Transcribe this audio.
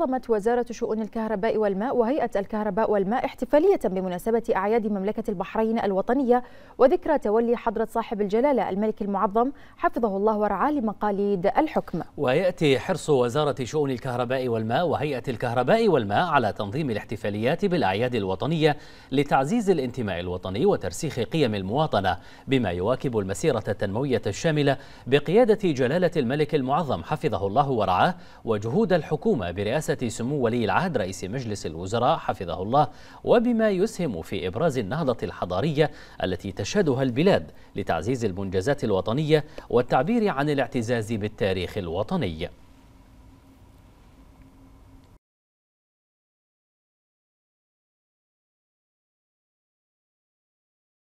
نظمت وزارة شؤون الكهرباء والماء وهيئة الكهرباء والماء احتفالية بمناسبة أعياد مملكة البحرين الوطنية وذكرى تولي حضرة صاحب الجلالة الملك المعظم حفظه الله ورعاه لمقاليد الحكم. ويأتي حرص وزارة شؤون الكهرباء والماء وهيئة الكهرباء والماء على تنظيم الاحتفاليات بالأعياد الوطنية لتعزيز الانتماء الوطني وترسيخ قيم المواطنة بما يواكب المسيرة التنموية الشاملة بقيادة جلالة الملك المعظم حفظه الله ورعاه وجهود الحكومة برئاسة سمو ولي العهد رئيس مجلس الوزراء حفظه الله وبما يسهم في إبراز النهضة الحضارية التي تشهدها البلاد لتعزيز المنجزات الوطنية والتعبير عن الاعتزاز بالتاريخ الوطني